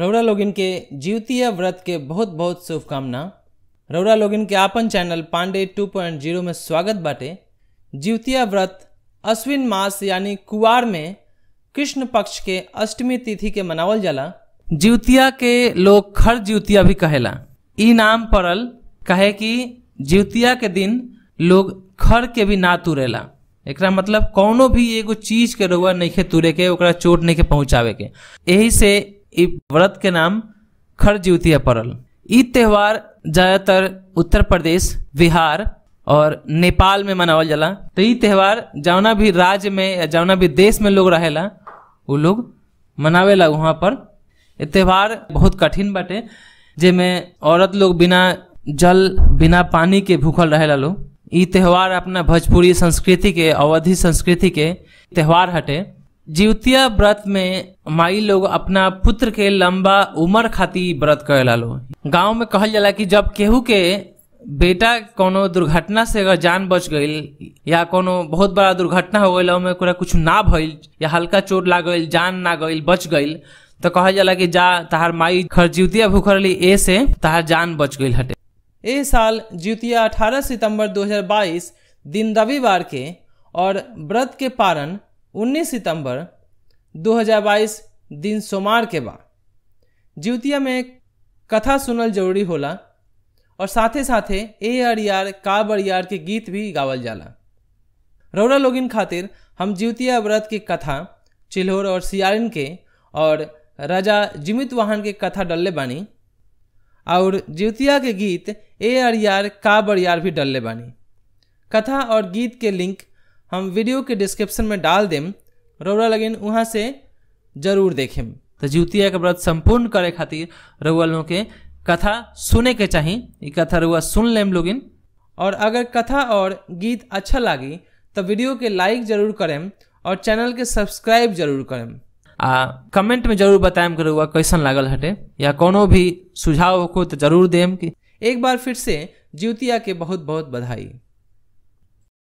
रौरा लोगिन के जीवतीय व्रत के बहुत बहुत शुभकामना रौरा लोगिन के आपन चैनल पांडे 2.0 में स्वागत बाटे जीवतीय व्रत अश्विन मास यानी कुआर में कृष्ण पक्ष के अष्टमी तिथि के मनावल जाला जीवतिया के लोग खर जीवतिया भी कहेला ई नाम पड़ल कहे कि जीवतिया के दिन लोग खर के भी ना तुरेला एक मतलब कौनो भी एगो चीज के रोवा नहीं के तुरे के चोट नहीं के पहुंचावे के यही से ई व्रत के नाम खरज्योतिया पड़ल इ त्यौहार ज़्यादातर उत्तर प्रदेश बिहार और नेपाल में मनावल जाला तो ई त्यौहार जौना भी राज्य में या जौना भी देश में लोग रहेला वो लोग मनावेला वहाँ पर ये त्यौहार बहुत कठिन बाटे जेमे औरत लोग बिना जल बिना पानी के भूखल रहेला लोग इ त्यौहार अपना भोजपुरी संस्कृति के अवधि संस्कृति के त्यौहार हटे जीवतिया व्रत में माई लोग अपना पुत्र के लंबा उम्र खाती व्रत कर लो गाँव में कहल जाला कि जब केहू के बेटा कोनो दुर्घटना से अगर जान बच गई या कोनो बहुत बड़ा दुर्घटना हो गई में कुछ ना भइल या हल्का चोट ला गई जान ना गई बच गई तो कहल जाला कि जा तहार माई खर जीवतिया भूखरली ए से तहार जान बच गई हटे ए साल जीवतिया 18 सितंबर 2022 दिन रविवार के और व्रत के पारण 19 सितंबर 2022 दिन सोमवार के बाद जीवतिया में कथा सुनल जरूरी होला और साथे साथे ए अरियार का बरियार के गीत भी गावल जाला रौरा लोगिन खातिर हम जीवतिया व्रत की कथा चिल्होर और सियारिन के और राजा जिमित वाहन के कथा डल्ले बानी और जीवतिया के गीत ए अरियार का बरियार भी डल्ले बानी कथा और गीत के लिंक हम वीडियो के डिस्क्रिप्शन में डाल देम रउरा लगिन वहाँ से जरूर देखें तो जितिया के व्रत संपूर्ण करे खातिर रउआ लोग के कथा सुने के चाहिए कथा रउआ सुन लेम लोगिन और अगर कथा और गीत अच्छा लगी तो वीडियो के लाइक जरूर करें और चैनल के सब्सक्राइब जरूर करें आ कमेंट में जरूर बताएम कि रउआ कैसन लागल हटे या कोनो भी सुझाव हो तो जरूर देम कि एक बार फिर से ज्योतिया के बहुत बहुत बधाई